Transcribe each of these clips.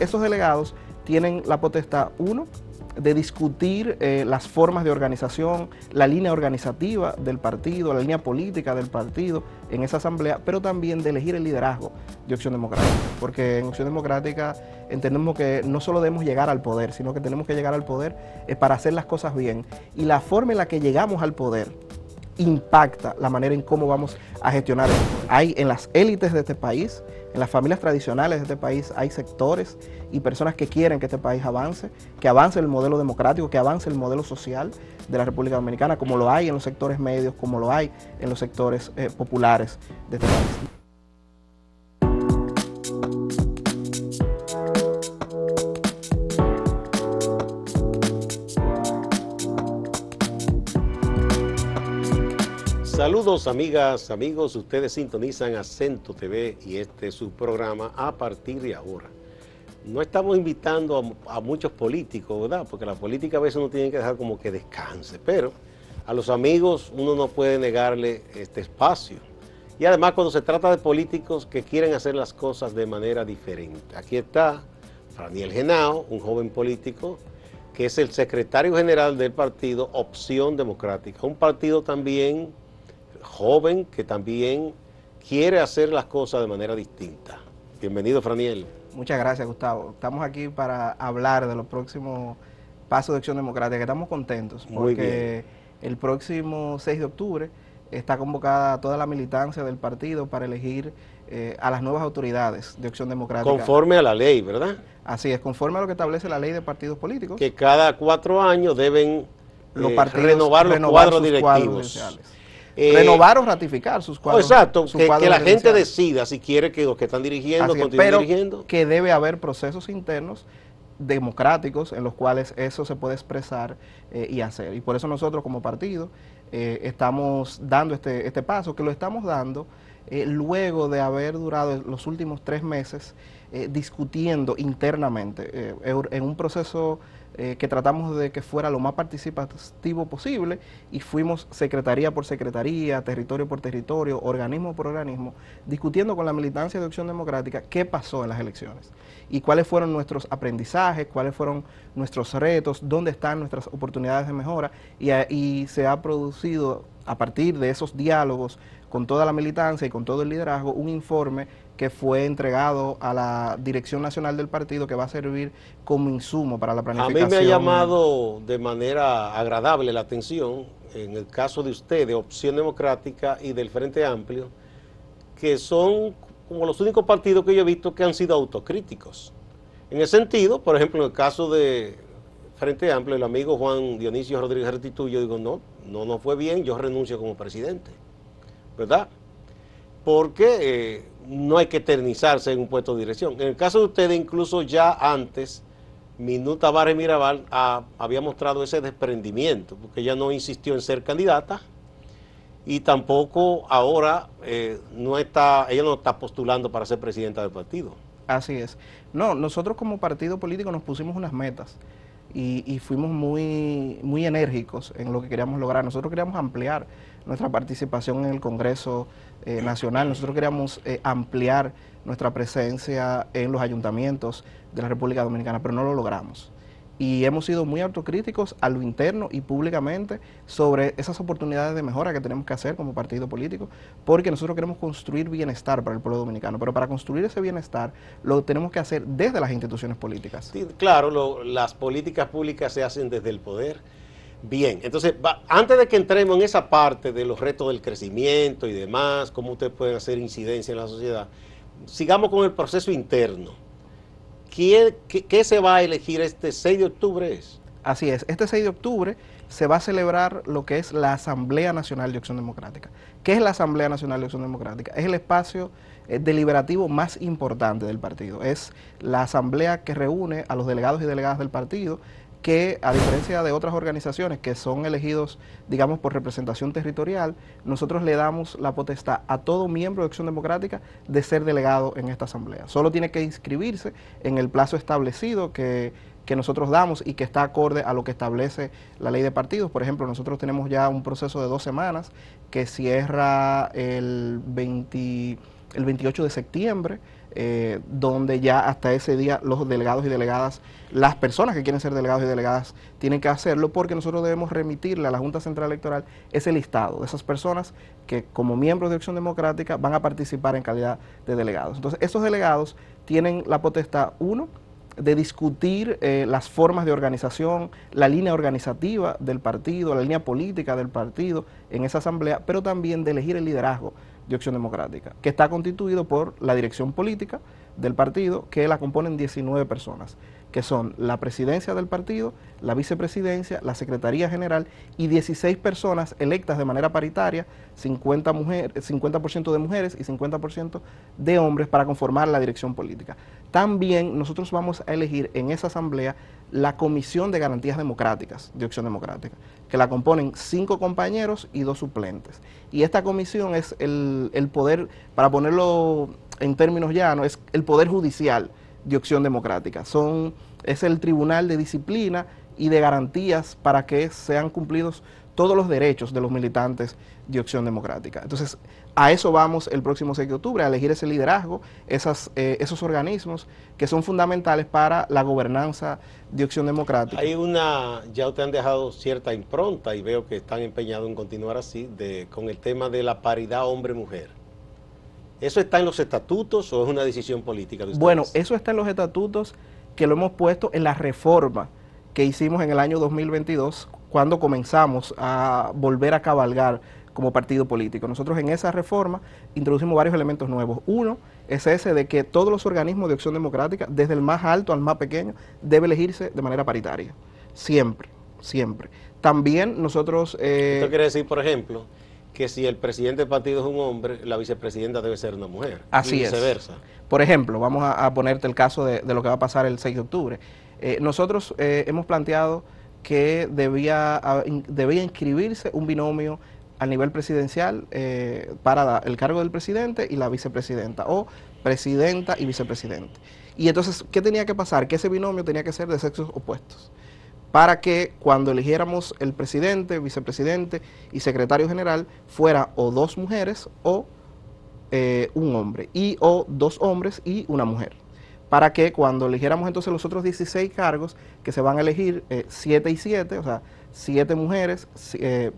esos delegados tienen la potestad, uno, de discutir eh, las formas de organización, la línea organizativa del partido, la línea política del partido en esa asamblea, pero también de elegir el liderazgo de Opción Democrática. Porque en Opción Democrática entendemos que no solo debemos llegar al poder, sino que tenemos que llegar al poder eh, para hacer las cosas bien. Y la forma en la que llegamos al poder impacta la manera en cómo vamos a gestionar. Hay en las élites de este país en las familias tradicionales de este país hay sectores y personas que quieren que este país avance, que avance el modelo democrático, que avance el modelo social de la República Dominicana, como lo hay en los sectores medios, como lo hay en los sectores eh, populares de este país. Saludos amigas, amigos, ustedes sintonizan Acento TV y este es su programa a partir de ahora. No estamos invitando a, muchos políticos, ¿verdad? Porque la política a veces uno tiene que dejar como que descanse, pero a los amigos uno no puede negarle este espacio. Y además cuando se trata de políticos que quieren hacer las cosas de manera diferente. Aquí está Daniel Genao, un joven político que es el secretario general del partido Opción Democrática, un partido también joven que también quiere hacer las cosas de manera distinta. Bienvenido, Franiel. Muchas gracias, Gustavo. Estamos aquí para hablar de los próximos pasos de Acción Democrática, estamos contentos, porque el próximo 6 de octubre está convocada toda la militancia del partido para elegir eh, a las nuevas autoridades de Acción Democrática. Conforme a la ley, ¿verdad? Así es, conforme a lo que establece la ley de partidos políticos. Que cada cuatro años deben los eh, renovar los cuadros directivos. Eh, renovar o ratificar sus cuadros. exacto, que, la gente decida si quiere que los que están dirigiendo continúen pero dirigiendo. Que debe haber procesos internos democráticos en los cuales eso se puede expresar eh, y hacer. Y por eso nosotros como partido eh, estamos dando este, este paso, que lo estamos dando luego de haber durado los últimos tres meses discutiendo internamente en un proceso eh, que tratamos de que fuera lo más participativo posible y fuimos secretaría por secretaría, territorio por territorio, organismo por organismo, discutiendo con la militancia de Acción Democrática qué pasó en las elecciones y cuáles fueron nuestros aprendizajes, cuáles fueron nuestros retos, dónde están nuestras oportunidades de mejora y se ha producido a partir de esos diálogos con toda la militancia y con todo el liderazgo un informe que fue entregado a la Dirección Nacional del Partido que va a servir como insumo para la planificación. A mí me ha llamado de manera agradable la atención, en el caso de usted, de Opción Democrática y del Frente Amplio, que son como los únicos partidos que yo he visto que han sido autocríticos. En el sentido, por ejemplo, en el caso de Frente Amplio, el amigo Juan Dionisio Rodríguez Retitú, yo digo, no, no, no fue bien, yo renuncio como presidente, ¿verdad? Porque eh, no hay que eternizarse en un puesto de dirección. En el caso de ustedes, incluso ya antes, Minuta Barre Mirabal había mostrado ese desprendimiento, porque ella no insistió en ser candidata y tampoco ahora eh, no está, ella no está postulando para ser presidenta del partido. Así es. No, nosotros como partido político nos pusimos unas metas y, fuimos muy, muy enérgicos en lo que queríamos lograr. Nosotros queríamos ampliar nuestra participación en el Congreso eh, nacional. Nosotros queríamos eh, ampliar nuestra presencia en los ayuntamientos de la República Dominicana, pero no lo logramos. Y hemos sido muy autocríticos a lo interno y públicamente sobre esas oportunidades de mejora que tenemos que hacer como partido político, porque nosotros queremos construir bienestar para el pueblo dominicano, pero para construir ese bienestar lo tenemos que hacer desde las instituciones políticas. claro, las políticas públicas se hacen desde el poder Bien, entonces, antes de que entremos en esa parte de los retos del crecimiento y demás, cómo ustedes pueden hacer incidencia en la sociedad, sigamos con el proceso interno. ¿Qué, qué, se va a elegir este 6 de octubre? Así es, este 6 de octubre se va a celebrar lo que es la Asamblea Nacional de Acción Democrática. ¿Qué es la Asamblea Nacional de Acción Democrática? Es el espacio eh, deliberativo más importante del partido. Es la asamblea que reúne a los delegados y delegadas del partido que a diferencia de otras organizaciones que son elegidos, digamos, por representación territorial, nosotros le damos la potestad a todo miembro de Acción Democrática de ser delegado en esta asamblea. Solo tiene que inscribirse en el plazo establecido que nosotros damos y que está acorde a lo que establece la ley de partidos. Por ejemplo, nosotros tenemos ya un proceso de dos semanas que cierra el 28 de septiembre eh, donde ya hasta ese día los delegados y delegadas, las personas que quieren ser delegados y delegadas, tienen que hacerlo porque nosotros debemos remitirle a la Junta Central Electoral ese listado de esas personas que como miembros de Acción Democrática van a participar en calidad de delegados. Entonces, esos delegados tienen la potestad, uno, de discutir eh, las formas de organización, la línea organizativa del partido, la línea política del partido en esa asamblea, pero también de elegir el liderazgo de Acción Democrática, que está constituido por la dirección política del partido, que la componen 19 personas que son la presidencia del partido, la vicepresidencia, la secretaría general y 16 personas electas de manera paritaria, 50%, de mujeres y 50% de hombres para conformar la dirección política. También nosotros vamos a elegir en esa asamblea la Comisión de Garantías Democráticas, de Opción Democrática, que la componen cinco compañeros y dos suplentes. Y esta comisión es el, el poder, para ponerlo en términos llanos, es el poder judicial de opción democrática. Son, es el Tribunal de Disciplina y de Garantías para que sean cumplidos todos los derechos de los militantes de opción democrática. Entonces, a eso vamos el próximo 6 de octubre, a elegir ese liderazgo, esas, eh, esos organismos que son fundamentales para la gobernanza de opción democrática. Hay una, ya te han dejado cierta impronta y veo que están empeñados en continuar así, de, con el tema de la paridad hombre-mujer. ¿Eso está en los estatutos o es una decisión política? De bueno, eso está en los estatutos que lo hemos puesto en la reforma que hicimos en el año 2022 cuando comenzamos a volver a cabalgar como partido político. Nosotros en esa reforma introducimos varios elementos nuevos. Uno es ese de que todos los organismos de acción democrática, desde el más alto al más pequeño, debe elegirse de manera paritaria. Siempre, siempre. También nosotros... Eh, quiere decir, por ejemplo, que si el presidente del partido es un hombre, la vicepresidenta debe ser una mujer. Así y viceversa. Por ejemplo, vamos a, ponerte el caso de, lo que va a pasar el 6 de octubre. Eh, nosotros eh, hemos planteado que debía, debía inscribirse un binomio a nivel presidencial eh, para el cargo del presidente y la vicepresidenta, o presidenta y vicepresidente. Y entonces, ¿qué tenía que pasar? Que ese binomio tenía que ser de sexos opuestos para que cuando eligiéramos el presidente, vicepresidente y secretario general fuera o dos mujeres o eh, un hombre, y o dos hombres y una mujer. Para que cuando eligiéramos entonces los otros 16 cargos que se van a elegir, eh, siete y 7, o sea, 7 mujeres, eh,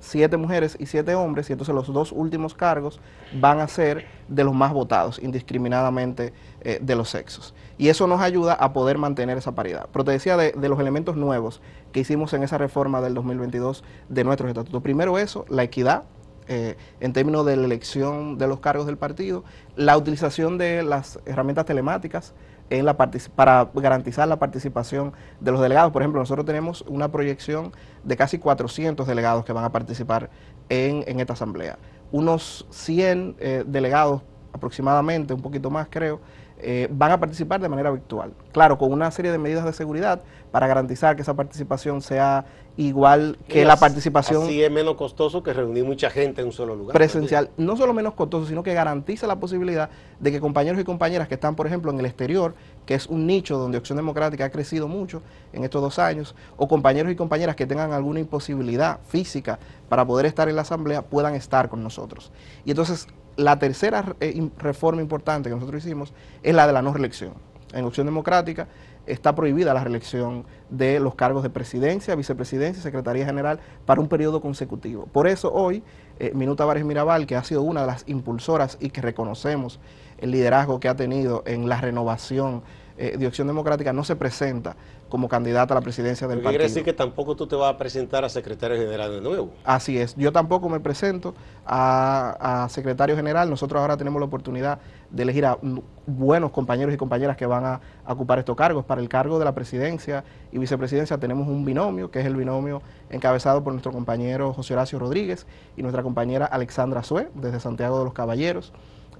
siete mujeres y siete hombres, y entonces los dos últimos cargos van a ser de los más votados, indiscriminadamente eh, de los sexos. Y eso nos ayuda a poder mantener esa paridad. Pero te decía de, los elementos nuevos que hicimos en esa reforma del 2022 de nuestros estatutos. Primero eso, la equidad. Eh, en términos de la elección de los cargos del partido, la utilización de las herramientas telemáticas, en la para garantizar la participación de los delegados. Por ejemplo, nosotros tenemos una proyección de casi 400 delegados que van a participar en, esta asamblea. Unos 100 eh, delegados aproximadamente, un poquito más creo, eh, van a participar de manera virtual. Claro, con una serie de medidas de seguridad para garantizar que esa participación sea igual que la participación. Así es menos costoso que reunir mucha gente en un solo lugar. Presencial. ¿no? solo menos costoso, sino que garantiza la posibilidad de que compañeros y compañeras que están, por ejemplo, en el exterior, que es un nicho donde Opción Democrática ha crecido mucho en estos dos años, o compañeros y compañeras que tengan alguna imposibilidad física para poder estar en la asamblea, puedan estar con nosotros. Y entonces la tercera eh, reforma importante que nosotros hicimos es la de la no reelección. En opción democrática está prohibida la reelección de los cargos de presidencia, vicepresidencia y secretaría general para un periodo consecutivo. Por eso hoy, eh, Minuta Vares Mirabal, que ha sido una de las impulsoras y que reconocemos el liderazgo que ha tenido en la renovación eh, de Opción Democrática, no se presenta como candidata a la presidencia del partido. Quiere decir que tampoco tú te vas a presentar a secretario general de nuevo. Así es, yo tampoco me presento a, secretario general. Nosotros ahora tenemos la oportunidad de elegir a buenos compañeros y compañeras que van a, ocupar estos cargos. Para el cargo de la presidencia y vicepresidencia tenemos un binomio, que es el binomio encabezado por nuestro compañero José Horacio Rodríguez y nuestra compañera Alexandra Sue, desde Santiago de los Caballeros.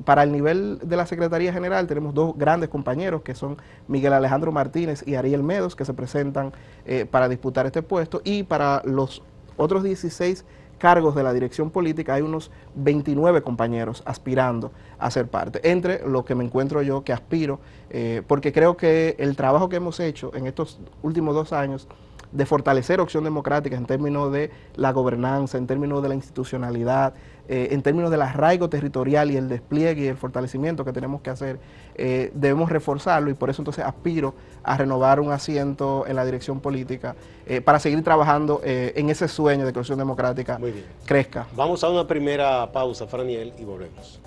Para el nivel de la Secretaría General tenemos dos grandes compañeros que son Miguel Alejandro Martínez y Ariel Medos que se presentan eh, para disputar este puesto y para los otros 16 cargos de la dirección política hay unos 29 compañeros aspirando a ser parte, entre los que me encuentro yo que aspiro, eh, porque creo que el trabajo que hemos hecho en estos últimos dos años de fortalecer opción democrática en términos de la gobernanza, en términos de la institucionalidad, eh, en términos del arraigo territorial y el despliegue y el fortalecimiento que tenemos que hacer, eh, debemos reforzarlo y por eso entonces aspiro a renovar un asiento en la dirección política eh, para seguir trabajando en ese sueño de creación democrática crezca. Vamos a una primera pausa, Franiel, y volvemos.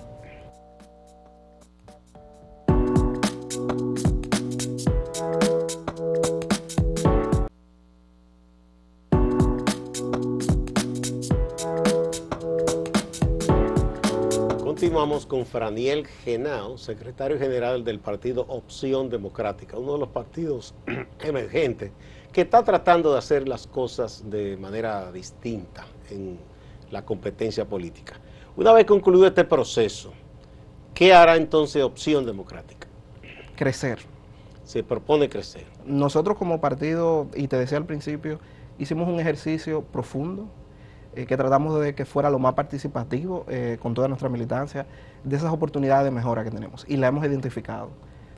Vamos con Franiel Genao, secretario general del partido Opción Democrática, uno de los partidos emergentes que está tratando de hacer las cosas de manera distinta en la competencia política. Una vez concluido este proceso, ¿qué hará entonces Opción Democrática? Crecer. Se propone crecer. Nosotros como partido, y te decía al principio, hicimos un ejercicio profundo eh, que tratamos de que fuera lo más participativo eh, con toda nuestra militancia, de esas oportunidades de mejora que tenemos y la hemos identificado.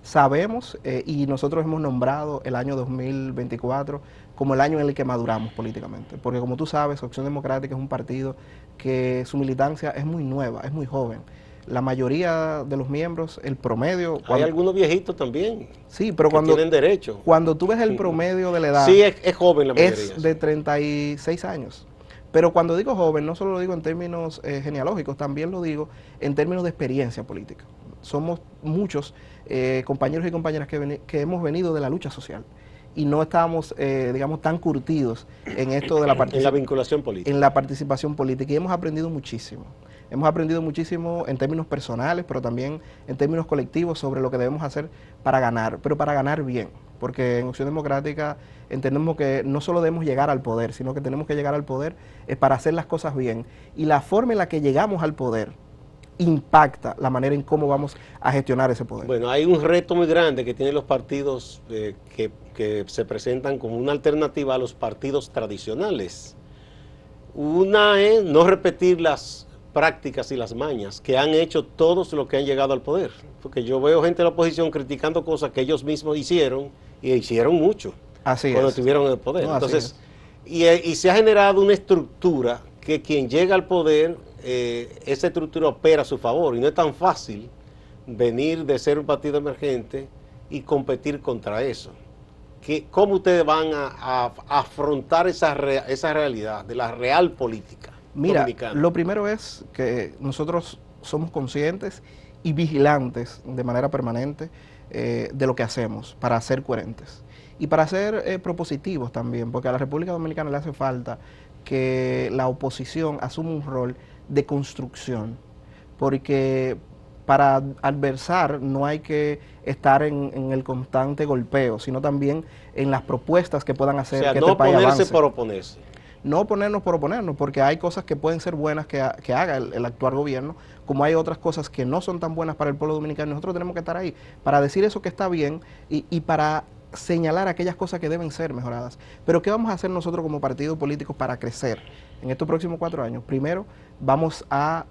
Sabemos eh, y nosotros hemos nombrado el año 2024 como el año en el que maduramos políticamente, porque como tú sabes, Opción Democrática es un partido que su militancia es muy nueva, es muy joven la mayoría de los miembros, el promedio... Hay algunos viejitos también. Sí, pero cuando... Tienen derecho. Cuando tú ves el promedio de la edad... Sí, es, joven Es de 36 años. Pero cuando digo joven, no solo lo digo en términos eh, genealógicos, también lo digo en términos de experiencia política. Somos muchos eh, compañeros y compañeras que, hemos venido de la lucha social y no estábamos, eh, digamos, tan curtidos en esto de la participación. vinculación política. En la participación política y hemos aprendido muchísimo. Hemos aprendido muchísimo en términos personales, pero también en términos colectivos sobre lo que debemos hacer para ganar, pero para ganar bien porque en Opción Democrática entendemos que no solo debemos llegar al poder, sino que tenemos que llegar al poder eh, para hacer las cosas bien. Y la forma en la que llegamos al poder impacta la manera en cómo vamos a gestionar ese poder. Bueno, hay un reto muy grande que tienen los partidos eh, que, que, se presentan como una alternativa a los partidos tradicionales. Una es no repetir las prácticas y las mañas que han hecho todos los que han llegado al poder. Porque yo veo gente de la oposición criticando cosas que ellos mismos hicieron y hicieron mucho cuando tuvieron el poder. Entonces, eh, y, se ha generado una estructura que quien llega al poder, eh, esa estructura opera a su favor y no es tan fácil venir de ser un partido emergente y competir contra eso. ¿Cómo ustedes van a, afrontar esa, realidad de la real política? Mira, lo primero es que nosotros somos conscientes y vigilantes de manera permanente eh, de lo que hacemos para ser coherentes y para ser eh, propositivos también, porque a la República Dominicana le hace falta que la oposición asuma un rol de construcción, porque para adversar no hay que estar en, el constante golpeo, sino también en las propuestas que puedan hacer que este no este por oponerse no oponernos por oponernos, porque hay cosas que pueden ser buenas que, que haga el, actual gobierno, como hay otras cosas que no son tan buenas para el pueblo dominicano. Nosotros tenemos que estar ahí para decir eso que está bien y, para señalar aquellas cosas que deben ser mejoradas. Pero ¿qué vamos a hacer nosotros como partido político para crecer en estos próximos cuatro años? Primero, vamos a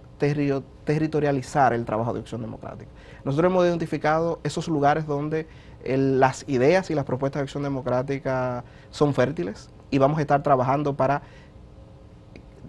territorializar el trabajo de acción democrática. Nosotros hemos identificado esos lugares donde las ideas y las propuestas de acción democrática son fértiles, y vamos a estar trabajando para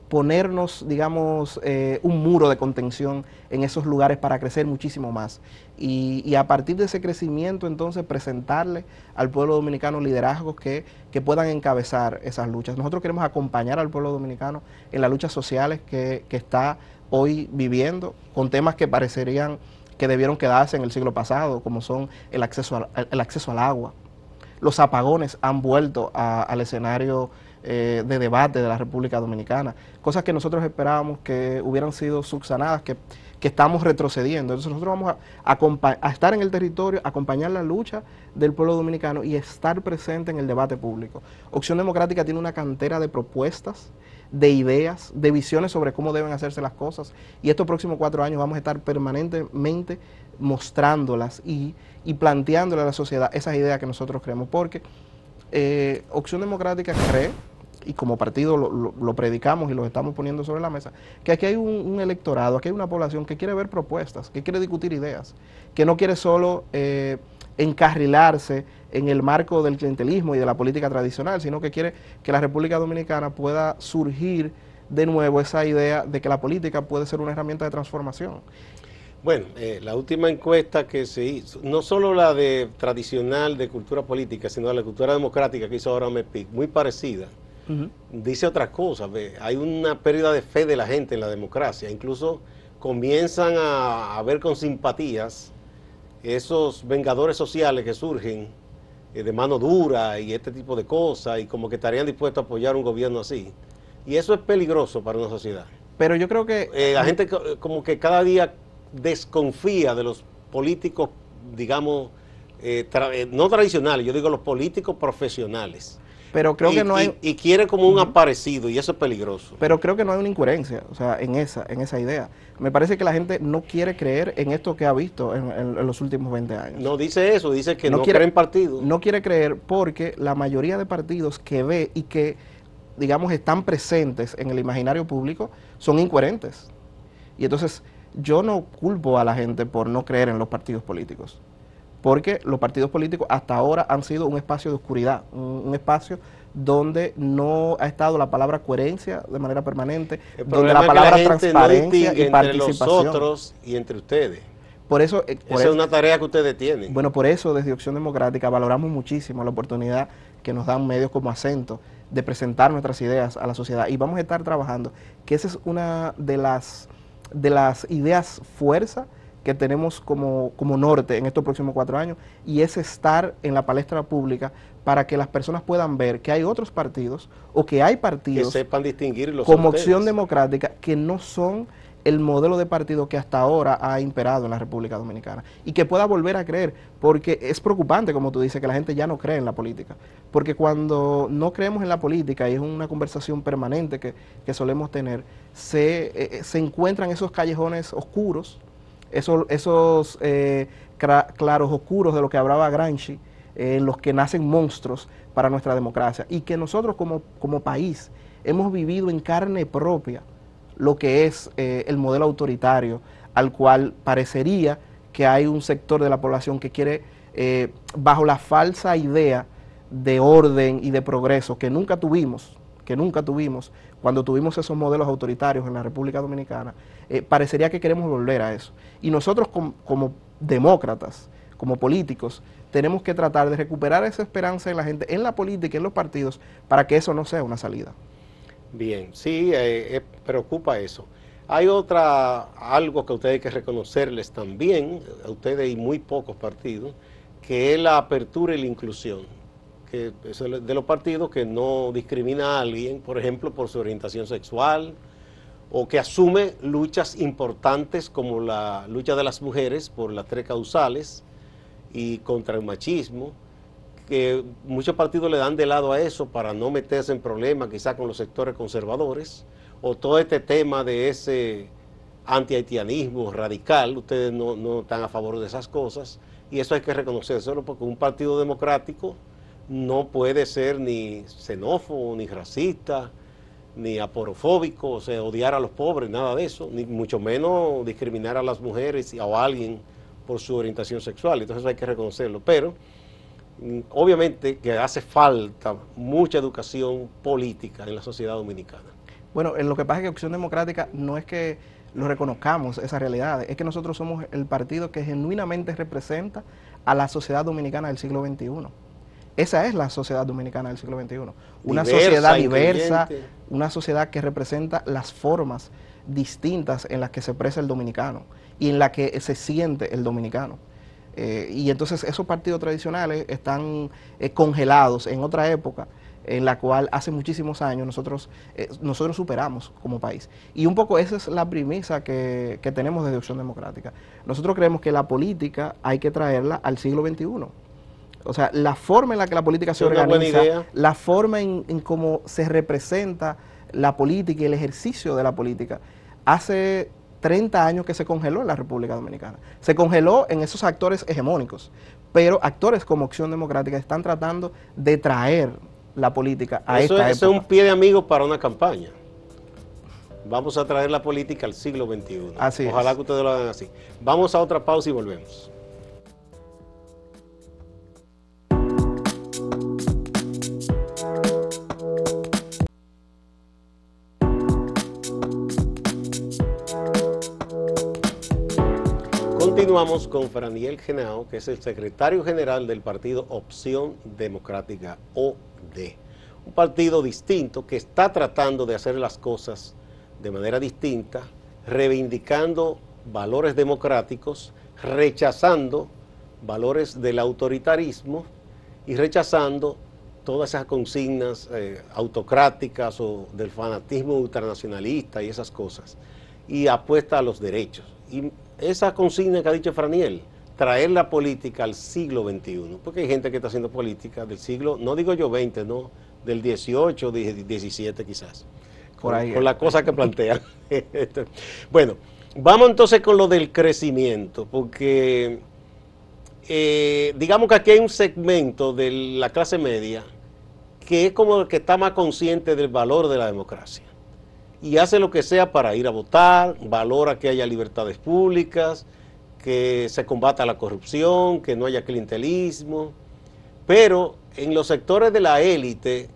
ponernos, digamos, eh, un muro de contención en esos lugares para crecer muchísimo más. Y, a partir de ese crecimiento, entonces, presentarle al pueblo dominicano liderazgos que, puedan encabezar esas luchas. Nosotros queremos acompañar al pueblo dominicano en las luchas sociales que, que está hoy viviendo, con temas que parecerían que debieron quedarse en el siglo pasado, como son el acceso, al, el acceso al agua, los apagones han vuelto al escenario eh, de debate de la República Dominicana, cosas que nosotros esperábamos que hubieran sido subsanadas, que, que estamos retrocediendo. Entonces nosotros vamos a, a estar en el territorio, acompañar la lucha del pueblo dominicano y estar presente en el debate público. Opción Democrática tiene una cantera de propuestas, de ideas, de visiones sobre cómo deben hacerse las cosas. Y estos próximos cuatro años vamos a estar permanentemente mostrándolas y, y planteándole a la sociedad esas ideas que nosotros creemos. Porque eh, Opción Democrática cree, y como partido lo, lo, predicamos y lo estamos poniendo sobre la mesa, que aquí hay un, electorado, aquí hay una población que quiere ver propuestas, que quiere discutir ideas, que no quiere solo eh, encarrilarse en el marco del clientelismo y de la política tradicional, sino que quiere que la República Dominicana pueda surgir de nuevo esa idea de que la política puede ser una herramienta de transformación bueno, eh, la última encuesta que se hizo, no solo la de tradicional de cultura política, sino la de cultura democrática que hizo ahora MEPIC, muy parecida, dice otras cosas. Hay una pérdida de fe de la gente en la democracia. Incluso comienzan a, ver con simpatías esos vengadores sociales que surgen eh, de mano dura y este tipo de cosas, y como que estarían dispuestos a apoyar un gobierno así. Y eso es peligroso para una sociedad. Pero yo creo que... Eh, la gente como que cada día desconfía de los políticos, digamos, eh, eh, no tradicionales, yo digo los políticos profesionales. Pero creo que no hay... Y, quiere como un aparecido y eso es peligroso. Pero creo que no hay una incoherencia, o sea, en esa, en esa idea. Me parece que la gente no quiere creer en esto que ha visto en, los últimos 20 años. No dice eso, dice que no, quiere, en partidos. No quiere creer porque la mayoría de partidos que ve y que, digamos, están presentes en el imaginario público son incoherentes. Y entonces yo no culpo a la gente por no creer en los partidos políticos, porque los partidos políticos hasta ahora han sido un espacio de oscuridad, un, espacio donde no ha estado la palabra coherencia de manera permanente, donde la palabra es transparencia y participación. Entre nosotros y entre ustedes. Por eso, eh, Esa es e- una tarea que ustedes tienen. Bueno, por eso desde Opción Democrática valoramos muchísimo la oportunidad que nos dan medios como acento de presentar nuestras ideas a la sociedad y vamos a estar trabajando, que esa es una de las de las ideas fuerza que tenemos como, norte en estos próximos cuatro años y es estar en la palestra pública para que las personas puedan ver que hay otros partidos o que hay partidos sepan como opción democrática que no son el modelo de partido que hasta ahora ha imperado en la República Dominicana y que pueda volver a creer, porque es preocupante, como tú dices, que la gente ya no cree en la política, porque cuando no creemos en la política, y es una conversación permanente que, solemos tener, eh, eh, se, encuentran esos callejones oscuros, esos, esos eh, claros oscuros de lo que hablaba Gramsci, en los que nacen monstruos para nuestra democracia y que nosotros como, como país hemos vivido en carne propia lo que es eh, el modelo autoritario al cual parecería que hay un sector de la población que quiere, eh, bajo la falsa idea de orden y de progreso que nunca tuvimos, que nunca tuvimos, cuando tuvimos esos modelos autoritarios en la República Dominicana, eh, parecería que queremos volver a eso. Y nosotros como demócratas, como políticos, tenemos que tratar de recuperar esa esperanza en la gente, en la política, en los partidos, para que eso no sea una salida. Bien, sí, eh, eh, preocupa eso. Hay otra, algo que ustedes hay que reconocerles también, a ustedes y muy pocos partidos, que es la apertura y la inclusión, que de los partidos que no discrimina a alguien, por ejemplo, por su orientación sexual, o que asume luchas importantes como la lucha de las mujeres por las tres causales y contra el machismo que muchos partidos le dan de lado a eso para no meterse en problemas quizá con los sectores conservadores, o todo este tema de ese antihaitianismo radical, ustedes no, están a favor de esas cosas, y eso hay que reconocerlo porque un partido democrático no puede ser ni xenófobo, ni racista, ni aporofóbico, o sea, odiar a los pobres, nada de eso, ni mucho menos discriminar a las mujeres o a alguien por su orientación sexual. Entonces hay que reconocerlo. Pero obviamente que hace falta mucha educación política en la sociedad dominicana. Bueno, lo que pasa es que Opción Democrática no es que lo reconozcamos, esa realidad, es que nosotros somos el partido que genuinamente representa a la sociedad dominicana del siglo XXI. Esa es la sociedad dominicana del siglo XXI. Una sociedad diversa, una sociedad que representa las formas distintas en las que se expresa el dominicano y en la que se siente el dominicano. Eh, y entonces esos partidos tradicionales están eh, congelados en otra época en la cual hace muchísimos años nosotros, eh, nosotros superamos como país. Y un poco esa es la premisa que, que, tenemos desde Opción Democrática. Nosotros creemos que la política hay que traerla al siglo XXI. O sea, la forma en la que la política se organiza, la forma en, en cómo se representa la política y el ejercicio de la política, hace 30 años que se congeló en la República Dominicana. Se congeló en esos actores hegemónicos, pero actores como Acción Democrática están tratando de traer la política a eso, época. eso es un pie de amigo para una campaña. Vamos a traer la política al siglo XXI. Así Ojalá que ustedes lo hagan así. Vamos a otra pausa y volvemos. Vamos con Franiel Genao, que es el secretario general del partido Opción Democrática OD. Un partido distinto que está tratando de hacer las cosas de manera distinta, reivindicando valores democráticos, rechazando valores del autoritarismo y rechazando todas esas consignas eh, autocráticas o del fanatismo ultranacionalista y esas cosas. Y apuesta a los derechos. Y esa consigna que ha dicho Franiel, traer la política al siglo XXI, porque hay gente que está haciendo política del siglo, no digo yo 20, no, del 18, 17 quizás, Por ahí, con, la cosa que plantea. bueno, vamos entonces con lo del crecimiento, porque eh, digamos que aquí hay un segmento de la clase media que es como el que está más consciente del valor de la democracia y hace lo que sea para ir a votar, valora que haya libertades públicas, que se combata la corrupción, que no haya clientelismo, pero en los sectores de la élite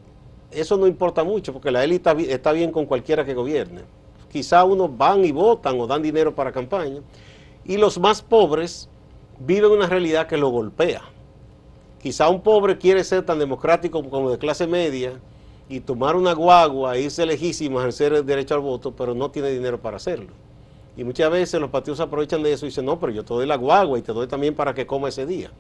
eso no importa mucho porque la élite está bien con cualquiera que gobierne. Quizá unos van y votan o dan dinero para campaña y los más pobres viven una realidad que lo golpea. Quizá un pobre quiere ser tan democrático como de clase media, y tomar una guagua e irse lejísima al ejercer el derecho al voto, pero no tiene dinero para hacerlo. Y muchas veces los partidos aprovechan de eso y dicen, no, pero yo te doy la guagua y te doy también para que coma ese día.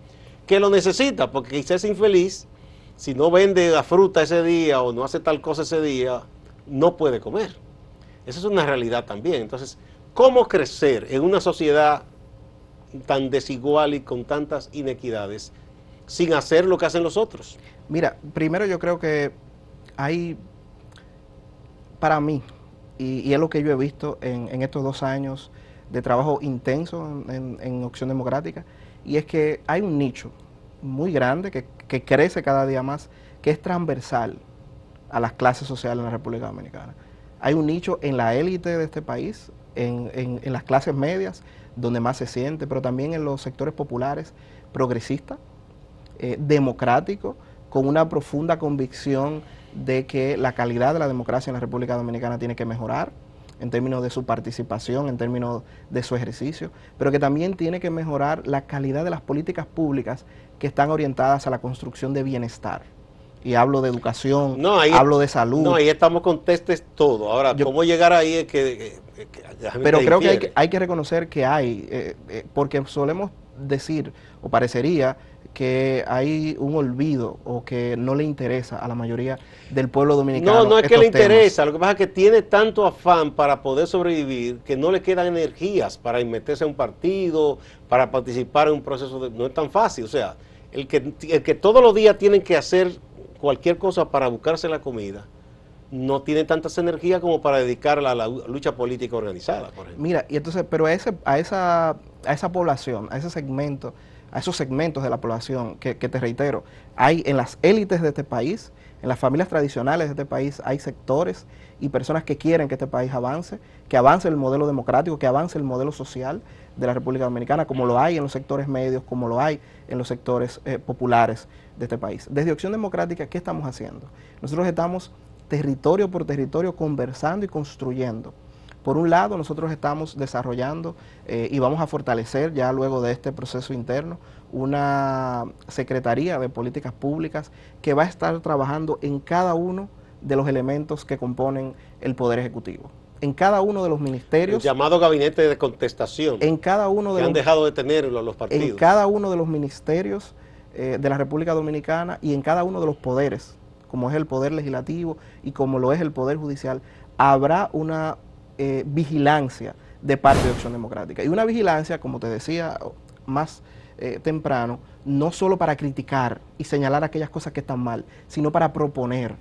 Que lo necesita, porque quizás es infeliz, si no vende la fruta ese día o no hace tal cosa ese día, no puede comer. Esa es una realidad también. Entonces, ¿cómo crecer en una sociedad tan desigual y con tantas inequidades sin hacer lo que hacen los otros? Mira, primero yo creo que hay, para mí, y, es lo que yo he visto en, estos dos años de trabajo intenso en, Opción Democrática, y es que hay un nicho muy grande que, crece cada día más, que es transversal a las clases sociales en la República Dominicana. Hay un nicho en la élite de este país, en, las clases medias, donde más se siente, pero también en los sectores populares, progresista, eh, democrático, con una profunda convicción de que la calidad de la democracia en la República Dominicana tiene que mejorar en términos de su participación, en términos de su ejercicio, pero que también tiene que mejorar la calidad de las políticas públicas que están orientadas a la construcción de bienestar. Y hablo de educación, hablo de salud. No, ahí estamos con testes todo. Ahora, ¿cómo llegar ahí? Es que, eh, eh, pero creo que hay, que reconocer que hay, eh, porque solemos decir o parecería que hay un olvido o que no le interesa a la mayoría del pueblo dominicano. No, no es que le interesa, lo que pasa es que tiene tanto afán para poder sobrevivir que no le quedan energías para meterse a un partido, para participar en un proceso, no es tan fácil, o sea, el que, el que todos los días tienen que hacer cualquier cosa para buscarse la comida, no tiene tantas energías como para dedicarla a la lucha política organizada, por ejemplo. Mira, y entonces, pero a, a, esa, a esa población, a ese segmento, a esos segmentos de la población, que, te reitero, hay en las élites de este país, en las familias tradicionales de este país, hay sectores y personas que quieren que este país avance, que avance el modelo democrático, que avance el modelo social de la República Dominicana, como lo hay en los sectores medios, como lo hay en los sectores eh, populares de este país. Desde Opción Democrática, ¿qué estamos haciendo? Nosotros estamos territorio por territorio, conversando y construyendo. Por un lado, nosotros estamos desarrollando eh, y vamos a fortalecer ya luego de este proceso interno una Secretaría de Políticas Públicas que va a estar trabajando en cada uno de los elementos que componen el Poder Ejecutivo. En cada uno de los ministerios. llamado gabinete de contestación. En cada uno de que los, han dejado de tener los partidos. En cada uno de los ministerios eh, de la República Dominicana y en cada uno de los poderes como es el Poder Legislativo y como lo es el Poder Judicial, habrá una eh, vigilancia de parte de opción Democrática. Y una vigilancia, como te decía más eh, temprano, no solo para criticar y señalar aquellas cosas que están mal, sino para proponer.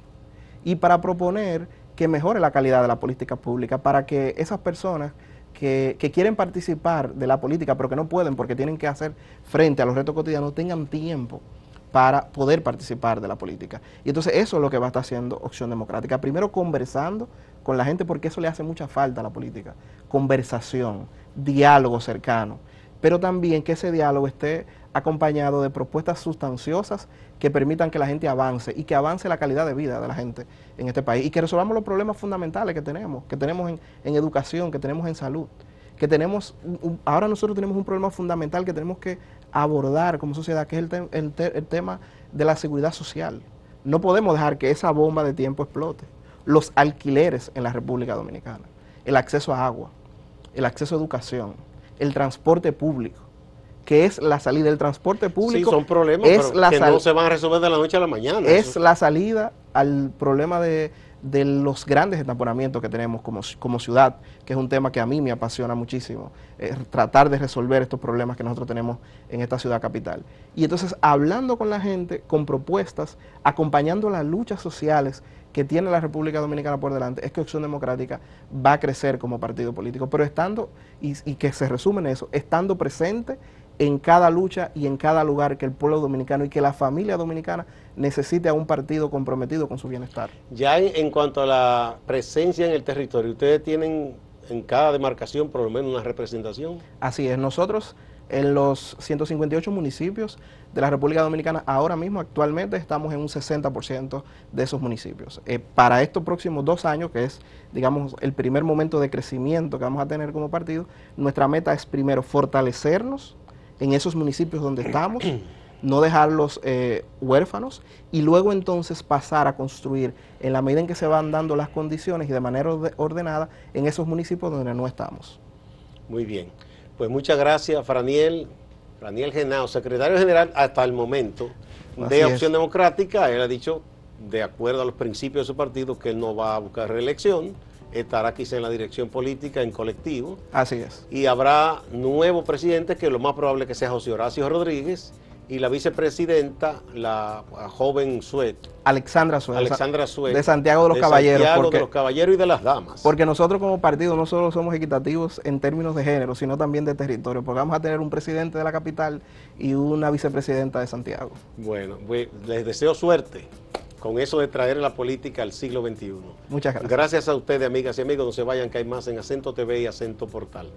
Y para proponer que mejore la calidad de la política pública, para que esas personas que, que, quieren participar de la política, pero que no pueden porque tienen que hacer frente a los retos cotidianos, tengan tiempo para poder participar de la política. Y entonces eso es lo que va a estar haciendo Opción Democrática. Primero conversando con la gente porque eso le hace mucha falta a la política. Conversación, diálogo cercano, pero también que ese diálogo esté acompañado de propuestas sustanciosas que permitan que la gente avance y que avance la calidad de vida de la gente en este país y que resolvamos los problemas fundamentales que tenemos, que tenemos en, en educación, que tenemos en salud que tenemos, ahora nosotros tenemos un problema fundamental que tenemos que abordar como sociedad, que es el, tema de la seguridad social. No podemos dejar que esa bomba de tiempo explote. Los alquileres en la República Dominicana, el acceso a agua, el acceso a educación, el transporte público, que es la salida del transporte público. son problemas que no se van a resolver de la noche a la mañana. Es la salida al problema de de los grandes estamponamientos que tenemos como, ciudad, que es un tema que a mí me apasiona muchísimo, tratar de resolver estos problemas que nosotros tenemos en esta ciudad capital. Y entonces hablando con la gente, con propuestas, acompañando las luchas sociales que tiene la República Dominicana por delante, es que Opción Democrática va a crecer como partido político, pero estando, y, y que se resume en eso, estando presente en cada lucha y en cada lugar que el pueblo dominicano y que la familia dominicana necesite a un partido comprometido con su bienestar. Ya en, cuanto a la presencia en el territorio, ustedes tienen en cada demarcación por lo menos una representación. Así es, nosotros en los 158 municipios de la República Dominicana, ahora mismo, actualmente, estamos en un 60% de esos municipios. Eh, para estos próximos dos años, que es, digamos, el primer momento de crecimiento que vamos a tener como partido, nuestra meta es primero fortalecernos en esos municipios donde estamos, no dejarlos eh, huérfanos y luego entonces pasar a construir en la medida en que se van dando las condiciones y de manera ordenada en esos municipios donde no estamos. Muy bien, pues muchas gracias Franiel, Franiel Genao, secretario general hasta el momento de Opción Democrática, él ha dicho de acuerdo a los principios de su partido que él no va a buscar reelección estará quizá en la dirección política, en colectivo. Así es. Y habrá nuevo presidente, que lo más probable que sea José Horacio Rodríguez, y la vicepresidenta, la joven Suet. Alexandra Suet. Alexandra Suet. De Santiago de los Caballeros. porque, de los Caballeros y de las Damas. Porque nosotros como partido no solo somos equitativos en términos de género, sino también de territorio, porque vamos a tener un presidente de la capital y una vicepresidenta de Santiago. Bueno, pues, les deseo suerte con eso de traer la política al siglo XXI. Muchas gracias. Gracias a ustedes, amigas y amigos. No se vayan, que hay más en Acento TV y Acento Portal.